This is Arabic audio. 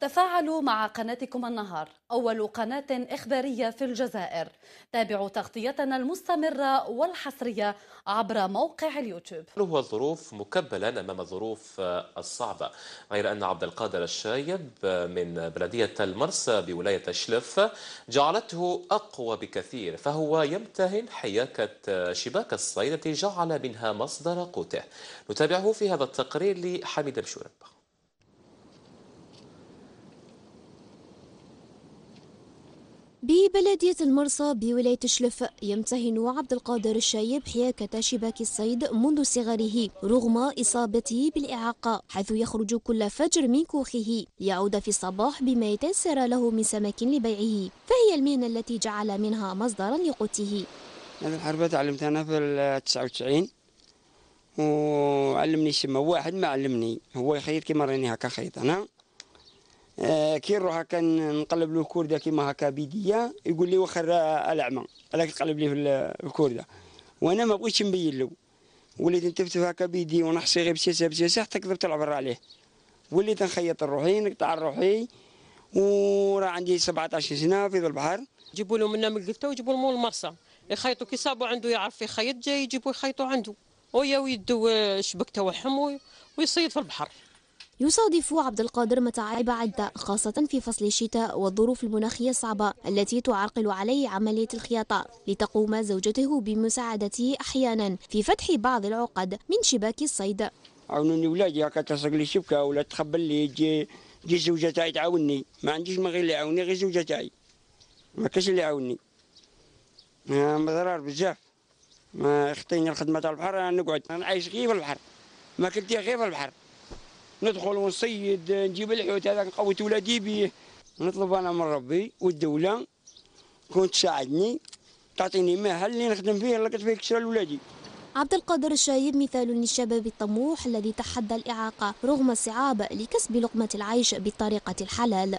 تفاعلوا مع قناتكم النهار أول قناة إخبارية في الجزائر تابعوا تغطيتنا المستمرة والحصرية عبر موقع اليوتيوب هو الظروف مكبلا أمام الظروف الصعبة غير أن عبد القادر الشايب من بلدية المرسى بولاية شلف جعلته أقوى بكثير فهو يمتهن حياكة شباك الصيد التي جعل منها مصدر قوته نتابعه في هذا التقرير لحميد بشورب ببلدية المرصى بولاية شلف يمتهن عبد القادر الشايب حياكة شباك الصيد منذ صغره رغم إصابته بالإعاقة حيث يخرج كل فجر من كوخه ليعود في الصباح بما يتيسر له من سمك لبيعه فهي المهنة التي جعل منها مصدرا لقوته أنا الحربة تعلمت أنا في التسعة وتسعين وعلمني شما واحد ما علمني هو يخيط كيما راني هكا خيط أنا آه، كي نروح هكا نقلب له كورده كيما هكا بيديا يقول لي وخر الاعمى هذاك تقلب لي في الكورده وانا ما بغيتش نبين له وليت نتفتف هكا بيدي ونحصي غير بسياسه بسياسه حتى كذبت العبر عليه وليت نخيط روحي نقطع روحي وراه عندي 17 سنه في البحر جيبوا له منا من قلته وجيبوا له المرسى يخيطوا كي صابوا عنده يعرف يخيط جاي يجيبوا يخيطوا عنده ويا ويدوا الشبك آه، تاعهم ويصيد في البحر يصادف عبد القادر متاعب عدة خاصة في فصل الشتاء والظروف المناخية الصعبة التي تعرقل عليه عملية الخياطة لتقوم زوجته بمساعدته أحيانا في فتح بعض العقد من شباك الصيد عاونوني ولادي هكا تسرق لي شبكة ولا تخبل لي تجي تجي الزوجة تاعي تعاوني ما عنديش ما غير اللي يعاوني غير الزوجة تاعي ما كاش اللي يعاوني مضرار بزاف ما خطيني الخدمة تاع البحر نقعد انا عايش غير في البحر ما كنت غير في البحر ندخل ونصيد نجيب الحوت هذاك نقوت ولادي بيه نطلب انا من ربي والدوله كون تساعدني تعطيني مهل اللي نخدم فيه لقيت فيه كسره لولادي عبد القادر الشايب مثال للشباب الطموح الذي تحدى الإعاقة رغم الصعاب لكسب لقمة العيش بالطريقة الحلال